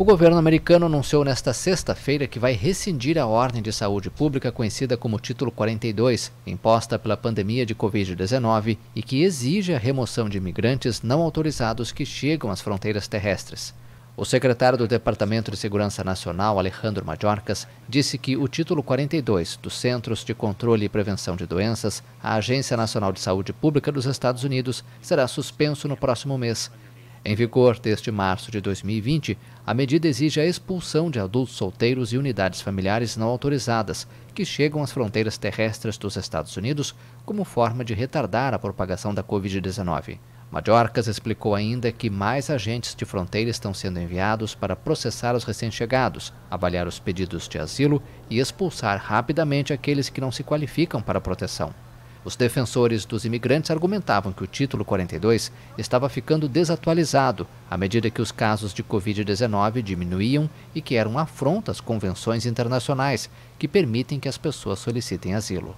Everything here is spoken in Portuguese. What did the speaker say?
O governo americano anunciou nesta sexta-feira que vai rescindir a ordem de saúde pública conhecida como Título 42, imposta pela pandemia de Covid-19 e que exige a remoção de imigrantes não autorizados que chegam às fronteiras terrestres. O secretário do Departamento de Segurança Nacional, Alejandro Majorcas, disse que o título 42 dos Centros de Controle e Prevenção de Doenças, a Agência Nacional de Saúde Pública dos Estados Unidos, será suspenso no próximo mês. Em vigor desde março de 2020, a medida exige a expulsão de adultos solteiros e unidades familiares não autorizadas que chegam às fronteiras terrestres dos Estados Unidos como forma de retardar a propagação da Covid-19. Madiorcas explicou ainda que mais agentes de fronteira estão sendo enviados para processar os recém-chegados, avaliar os pedidos de asilo e expulsar rapidamente aqueles que não se qualificam para proteção. Os defensores dos imigrantes argumentavam que o título 42 estava ficando desatualizado à medida que os casos de Covid-19 diminuíam e que eram afrontas às convenções internacionais que permitem que as pessoas solicitem asilo.